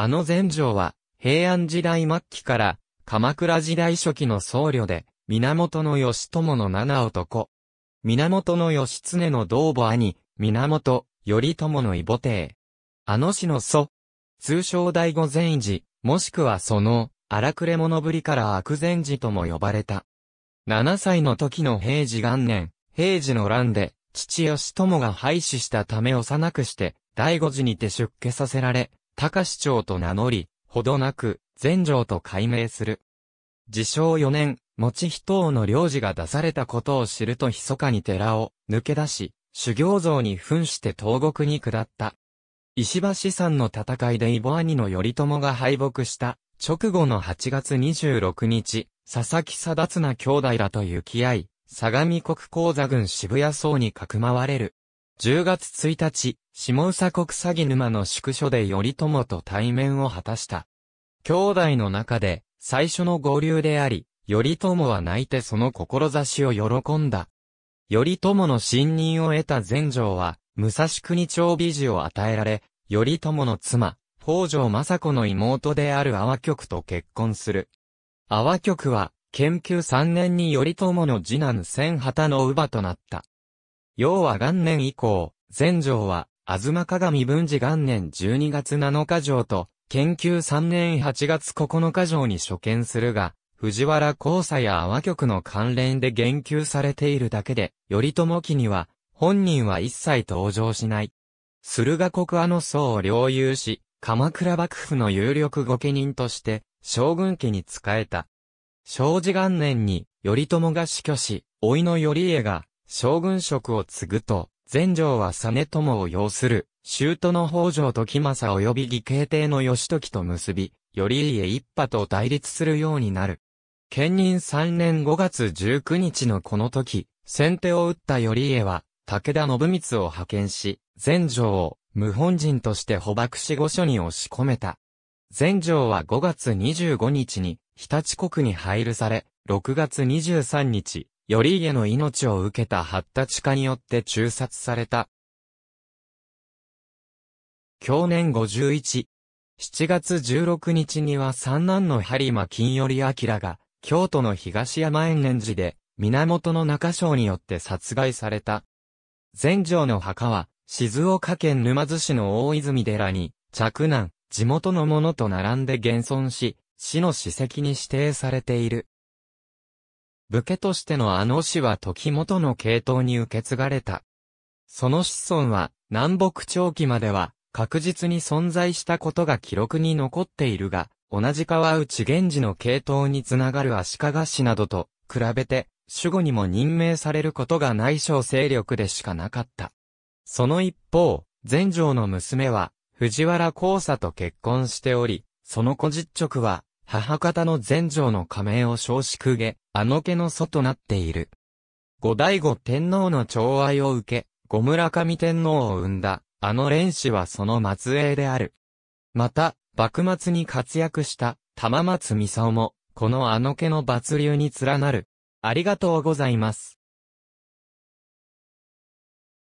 あの禅城は、平安時代末期から、鎌倉時代初期の僧侶で、源義朝の七男。源義経の同母兄、源、頼朝の異母帝。あの氏の祖。通称第五禅寺、もしくはその、荒くれ者ぶりから悪善寺とも呼ばれた。7歳の時の平治元年、平治の乱で、父義朝が廃止したため幼くして、第五寺にて出家させられ、高市長と名乗り、ほどなく、全城と改名する。自称4年、持人王の領事が出されたことを知ると密かに寺を抜け出し、修行像に噴して東国に下った。石橋山の戦いでイボ兄の頼朝が敗北した直後の8月26日、佐々木貞綱兄弟らと行き合い、相模国講座軍渋谷層にかくまわれる。10月1日、下佐国詐欺沼の宿所で頼朝と対面を果たした。兄弟の中で、最初の合流であり、頼朝は泣いてその志を喜んだ。頼朝の信任を得た全城は、武蔵国長美事を与えられ、頼朝の妻、北条政子の妹である阿波局と結婚する。阿波局は、研究3年に頼朝の次男千畑の乳母となった。要は元年以降、全城は、あずが鏡文治元年12月7日城と、研究3年8月9日城に所見するが、藤原交差や阿波局の関連で言及されているだけで、頼朝記には、本人は一切登場しない。駿河国阿の僧を領有し、鎌倉幕府の有力御家人として、将軍家に仕えた。正治元年に、頼朝が死去し、老いの頼家が、将軍職を継ぐと、全城は実朝を要する、都の北条時政及び義兄帝の義時と結び、頼家一派と対立するようになる。兼任3年5月19日のこの時、先手を打った頼家は、武田信光を派遣し、全城を無本人として捕獲し御所に押し込めた。全城は5月25日に日立国に配るされ、6月23日、頼家の命を受けた発達家によって中殺された。去年51、7月16日には三男の播磨金頼明が、京都の東山延年寺で、源の中将によって殺害された。全城の墓は、静岡県沼津市の大泉寺に、着難、地元のものと並んで現存し、市の史跡に指定されている。武家としてのあの氏は時元の系統に受け継がれた。その子孫は、南北朝期までは、確実に存在したことが記録に残っているが、同じ川内源氏の系統につながる足利氏などと、比べて、守護にも任命されることが内省勢力でしかなかった。その一方、全城の娘は、藤原光佐と結婚しており、その子実直は、母方の全城の仮名を少子くげ、あの家の祖となっている。後醍醐天皇の寵愛を受け、後村上天皇を生んだ、あの蓮氏はその末裔である。また、幕末に活躍した、玉松操も、このあの家の抜流に連なる。ありがとうございます。